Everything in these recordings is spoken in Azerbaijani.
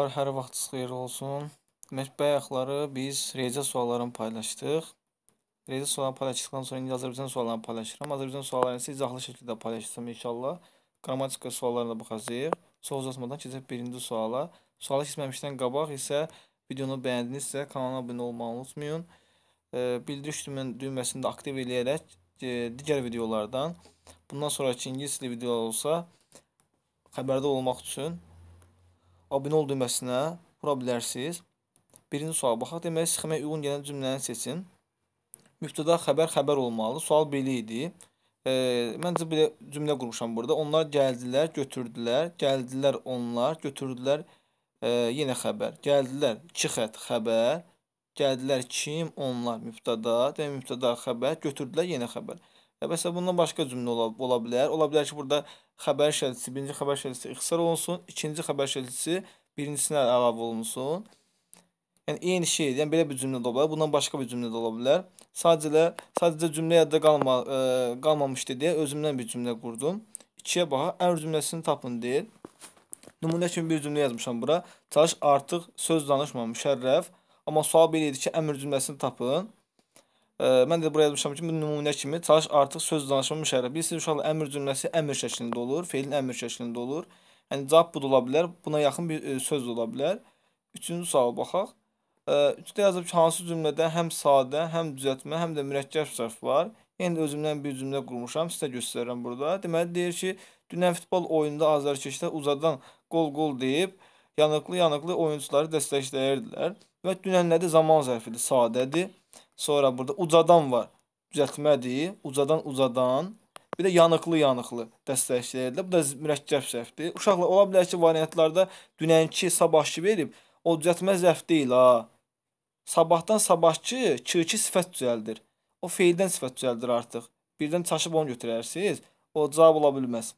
Hər vaxtınız xeyir olsun. Demək, bayaqları biz riyaziyyat suallarını paylaşdıq. Riyaziyyat suallarını paylaşdıqdan sonra indi Azərbaycan suallarını paylaşıram. Azərbaycan suallarını isə izahlı şəkildə paylaşacağım inşallah. Qrammatika suallarına da baxacağıq. Söz uzatmadan keçək birinci suala. Suala keçməmişdən qabaq isə videonu bəyəndinizsə kanala abunə olmağı unutmayın. E, bildiriş düyməsini də aktiv eləyərək e, digər videolardan bundan sonrakı ingilis dili videolar olsa xəbərdar olmaq üçün abunə ol düyməsinə vura bilərsiniz. Birinci suala baxaq. Deməli, sxemə uyğun gələn cümləni seçin. Mübtəda xəbər xəbər olmalı. Sual belə idi. E, məncə belə cümlə qurmuşam burada. Onlar gəldilər, götürdülər. Gəldilər onlar, götürdülər. E, yenə xəbər. Gəldilər 2 xətt xəbər. Gəldilər kim? Onlar mübtəda. Deməli mübtəda xəbər, götürdülər yenə xəbər. Və məsələn bundan başqa cümlə ola, ola bilər. Ola bilər ki, burada xəbər şərtisi, birinci xəbər şərtisi ixtisar olunsun, ikinci xəbər şərtisi birincisinə əlavə olunsun. Yəni eyni şeydir. Yəni belə bir cümlə də ola bilər, bundan başqa bir cümlə də ola bilər. Sadəcə sadəcə cümlə yadda qalma ə, e, qalmamışdı deyə özümdən bir cümlə qurdum. 2-yə baxa, ən cümləsini tapın deyir. Nümunə kimi bir cümlə yazmışam bura. Çalış artıq söz danışma müşərrəf. Amma sual belə idi ki, əmr cümləsini tapın mən də buraya yazmışam ki, bu nümunə kimi çalış artıq söz danışma müşərrəh. Bilirsiniz, uşaqlar əmr cümləsi əmr şəklində olur, feilin əmr şəklində olur. Yəni cavab bu da ola bilər, buna yaxın bir e, söz ola bilər. Üçüncü suala baxaq. E, üçdə yazıb ki, hansı cümlədə həm sadə, həm düzəltmə, həm də mürəkkəb sərf var. Yəni özümdən bir cümlə qurmuşam, sizə göstərirəm burada. Deməli deyir ki, dünən futbol oyununda azərkeşlər uzadan qol-qol deyib yanıqlı-yanıqlı oyunçuları dəstəkləyirdilər. Və dünənlədə zaman zərfidir, sadədir. Sonra burada ucadan var. Düzəltmədir. Ucadan ucadan. Bir də yanıqlı-yanıqlı dəstəkləyirlər. Bu da mürəkkəb səhvdir. Uşaqlar ola bilər ki, variantlarda dünənki sabahki verib. O düzəltmə zəf deyil ha. Sabahdan sabahki kirki sifət düzəldir. O feildən sifət düzəldir artıq. Birdən çaşıb onu götürərsiniz. O cavab ola bilməz.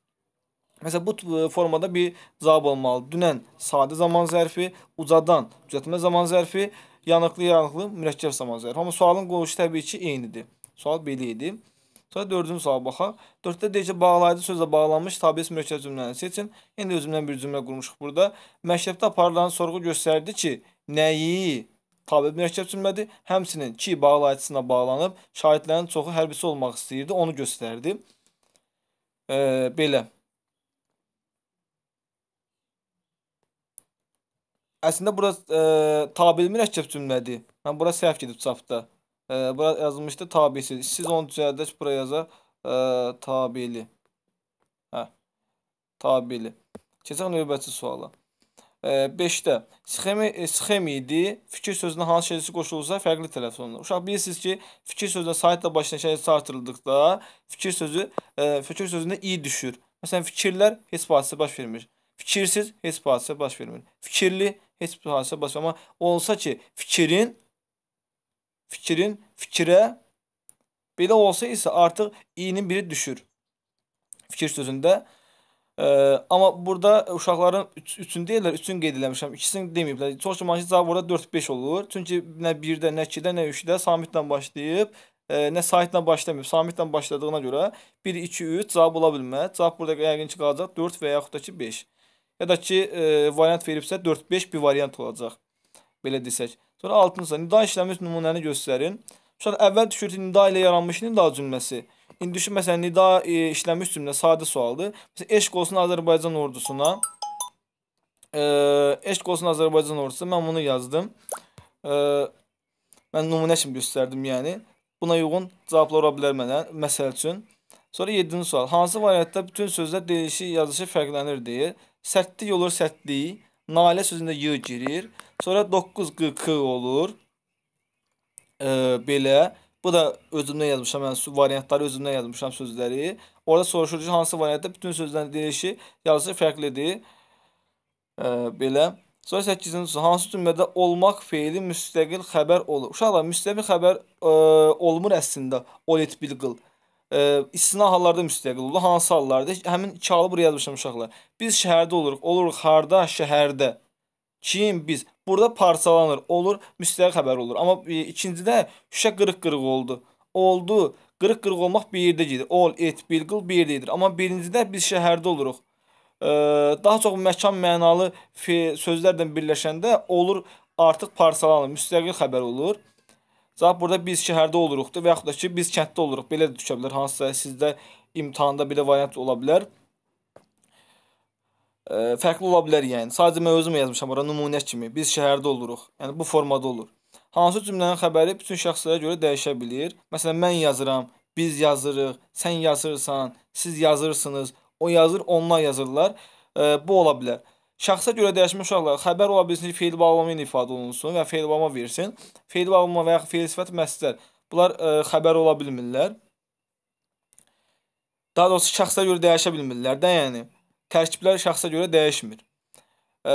Məsələn, bu e, formada bir cavab olmalı. Dünən sadə zaman zərfi, ucadan düzəltmə zaman zərfi, yanıqlı-yanıqlı mürəkkəb samancılar. Amma sualın qoluşu təbii ki, eynidir. Sual belə idi. Sonra dördüncü suala baxaq. Dörddə deyir ki, bağlayıcı sözlə bağlanmış tabiiz mürəkkəb cümləni seçin. İndi özümdən bir cümlə qurmuşuq burada. Məktəbdə aparılan sorğu göstərdi ki, nəyi tabi mürəkkəb cümlədir, həmsinin ki bağlayıcısına bağlanıb şahidlərin çoxu hərbisi olmaq istəyirdi, onu göstərdi. E, belə. Əslində bura e, tabeli mürəkkəb cümlədir. Mən bura səhv gedib çapda. E, bura yazılmışdı tabisiz. Siz onu düzəldək bura yaza e, tabeli. Hə. Tabeli. Keçək növbəti suala. 5-də e, sxemi e, sxem idi. Fikir sözünə hansı şəkilsi qoşulursa fərqli tələffüz olunur. Uşaq bilirsiniz ki, fikir sözünə saitlə başlayan şəkil çartırıldıqda fikir sözü e, fikir sözünə i düşür. Məsələn, fikirlər heç vasitə baş vermir. Fikirsiz heç bir hadisə baş vermir. Fikirli heç bir hadisə baş vermir. Amma olsa ki, fikrin fikrin fikrə belə olsa isə artıq i'nin biri düşür. Fikir sözündə Ə, amma burada uşaqların 3 üç, üçün deyirlər, 3-ün qeyd eləmişəm. İkisini deməyiblər. Çox güman ki, cavab orada 4-5 olur. Çünki nə 1-də, nə 2-də, nə 3-də Samitlə başlayıb, ə, nə Saitlə başlamayıb. Samitlə başladığına görə 1 2 3 cavab ola bilməz. Cavab burada yəqin ki qalacaq 4 və yaxud da ki 5. Ya da ki, e, variant veribsə 4-5 bir variant olacaq. Belə desək. Sonra altıncısa nida işləmiş nümunəni göstərin. Uşaq əvvəl düşür nida ilə yaranmış nida cümləsi. İndi düşün məsələn nida e, işləmiş cümlə sadə sualdır. Məsələn eşq olsun Azərbaycan ordusuna. E, eşq olsun Azərbaycan ordusuna mən bunu yazdım. E, mən nümunə kimi göstərdim, yəni. Buna uyğun cavablar ola bilər mənə məsəl üçün. Sonra 7-ci sual. Hansı variantda bütün sözlər deyilişi, yazılışı fərqlənir deyir. Sərtlik olur sərtlik. Nalə sözündə y girir. Sonra 9 qk olur. E, belə. Bu da özümdən yazmışam. Mən yəni variantları özümdən yazmışam sözləri. Orada soruşur ki, hansı variantda bütün sözlər deyilişi, yazılışı fərqlidir. E, belə. Sonra 8-ci sual. Hansı cümlədə olmaq feili müstəqil xəbər olur? Uşaqlar, müstəqil xəbər e, olmur əslində. Olet bilqil e, istisna hallarda müstəqil oldu. Hansı hallarda? Həmin kağılı buraya yazmışam uşaqlar. Biz şəhərdə oluruq. Oluruq harda? Şəhərdə. Kim biz? Burada parçalanır, olur, müstəqil xəbər olur. Amma e, ikincidə şüşə qırıq-qırıq oldu. Oldu. Qırıq-qırıq olmaq bir yerdə gedir. Ol, et, bilqıl bir yerdə gedir. Amma birincidə biz şəhərdə oluruq. E, daha çox məkan mənalı sözlərlə birləşəndə olur, artıq parçalanır, müstəqil xəbər olur. Cavab burada biz şəhərdə oluruqdur və yaxud da ki, biz kənddə oluruq. Belə də düşə bilər. Hansısa sizdə imtahanda belə variant ola bilər. E, fərqli ola bilər yəni. Sadəcə mən özüm yazmışam ora nümunə kimi. Biz şəhərdə oluruq. Yəni bu formada olur. Hansı cümlənin xəbəri bütün şəxslərə görə dəyişə bilir. Məsələn, mən yazıram, biz yazırıq, sən yazırsan, siz yazırsınız, o yazır, onlar yazırlar. E, bu ola bilər. Şəxsə görə dəyişmiş uşaqlar xəbər ola bilsin ki, feil bağlama ilə ifadə olunsun və feil bağlama versin. Feil bağlama və ya feil sifət məsdər. Bunlar ə, e, xəbər ola bilmirlər. Daha doğrusu şəxsə görə dəyişə bilmirlər də, yəni tərkiblər şəxsə görə dəyişmir. Ə, e,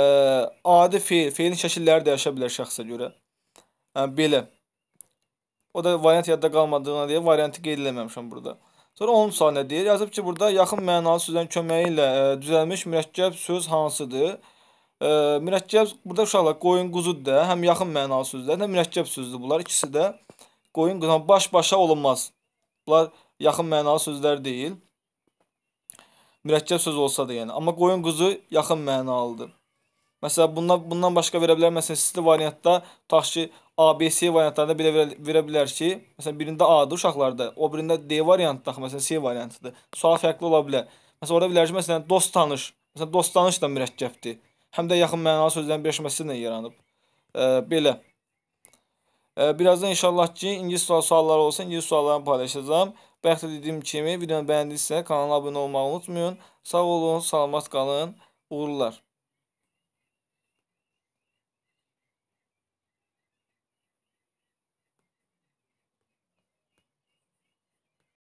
adi feil, feilin şəkilləri dəyişə bilər şəxsə görə. Yəni belə. O da variant yadda qalmadığına deyə variantı qeyd eləməmişəm burada. Sonra 10 saniyə deyir. Yazıb ki, burada yaxın mənalı sözlərin köməyi ilə ə, e, düzəlmiş mürəkkəb söz hansıdır? Ə, e, mürəkkəb burada uşaqlar qoyun quzudur da, həm yaxın mənalı sözlər, həm mürəkkəb sözdür bunlar. İkisi də qoyun quzu baş-başa olunmaz. Bunlar yaxın mənalı sözlər deyil. Mürəkkəb söz olsa da yəni, amma qoyun quzu yaxın mənalıdır. Məsələn, bundan bundan başqa verə bilər. Məsələn, sistli variantda tutaq ki, ABC variantlarında belə verə, verə bilər ki, məsələn, birində A-dır uşaqlarda, o birində D variantdır, məsələn, C variantıdır. Sual fərqli ola bilər. Məsələn, orada bilər ki, məsələn, dost tanış. Məsələn, dost tanış da mürəkkəbdir. Həm də yaxın mənalı sözlərin birləşməsi ilə yaranıb. E, belə. E, birazdan inşallah ki, ingilis sual sualları olsa, ingilis suallarını paylaşacağam. Bayaqda dediyim kimi, videonu bəyəndiysə kanala abunə olmağı unutmayın. Sağ olun, salamat qalın. Uğurlar.